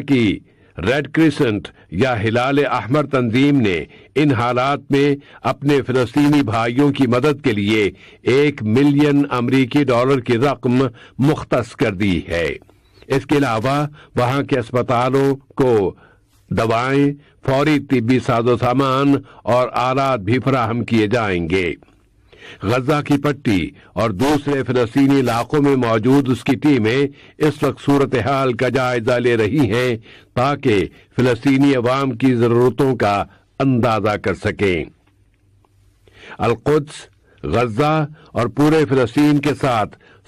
की red crescent या हिलाल अहमर तंजीम ने इन हालात में अपने फिलस्तीनी भाइयों की मदद के लिए एक मिलियन अमरीकी डॉलर की रकम मुख्त कर दी है इसके अलावा वहां के अस्पतालों को दवाएं फौरी तिबी साजो सामान और आलात भी फराहम किए जाएंगे गजा की पट्टी और दूसरे फलस्तीनी इलाकों में मौजूद उसकी टीमें इस वक्त सूरत हाल का जायजा ले रही हैं ताकि फलस्तीनी अवाम की ज़रूरतों का अंदाजा कर सकें अलकुद्स गजा और पूरे फलस्तीन के साथ